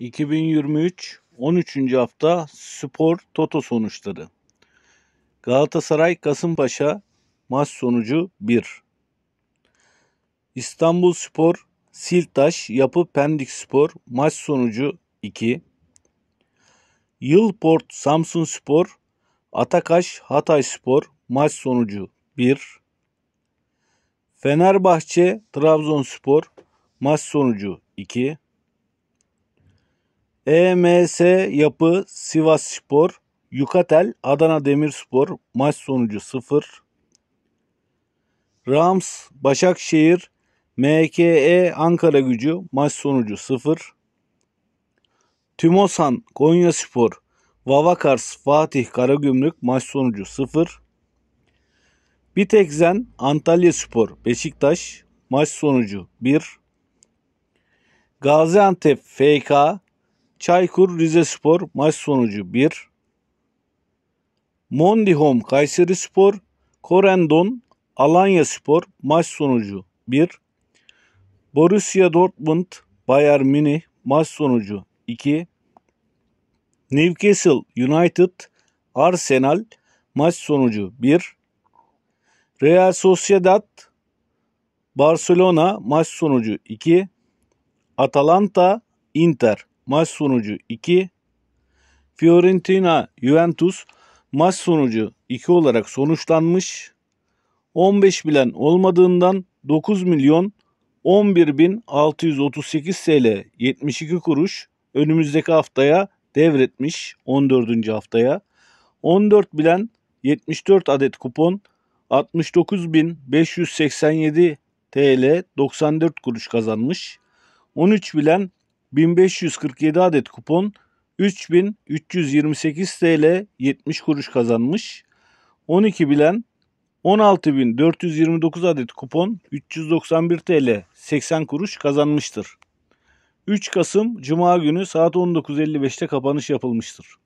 2023 13. hafta spor toto sonuçları. Galatasaray Kasımpaşa maç sonucu 1. İstanbul Spor Siltaş Yapı Pendik Spor maç sonucu 2. Yılport Samsun Spor Atakaş Hatay Spor maç sonucu 1. Fenerbahçe Trabzonspor maç sonucu 2. EMS Yapı Sivas Spor, Yukatel Adana Demirspor maç sonucu 0. Rams Başakşehir MKE Ankara Gücü maç sonucu 0. Tümosan Konya Spor Vavakars Fatih Karagümrük maç sonucu 0. Bitekzen Antalya Spor Beşiktaş maç sonucu 1. Gaziantep FK Çaykur Rizespor maç sonucu 1. Mondihom Kayseri Spor, Korendon Alanya Spor maç sonucu 1. Borussia Dortmund Bayern Münih maç sonucu 2. Newcastle United Arsenal maç sonucu 1. Real Sociedad Barcelona maç sonucu 2. Atalanta Inter maç sonucu 2. Fiorentina Juventus maç sonucu 2 olarak sonuçlanmış. 15 bilen olmadığından 9 milyon 11.638 TL 72 kuruş önümüzdeki haftaya devretmiş 14. haftaya. 14 bilen 74 adet kupon 69.587 TL 94 kuruş kazanmış. 13 bilen 1547 adet kupon 3328 TL 70 kuruş kazanmış. 12 bilen 16429 adet kupon 391 TL 80 kuruş kazanmıştır. 3 Kasım Cuma günü saat 19.55'te kapanış yapılmıştır.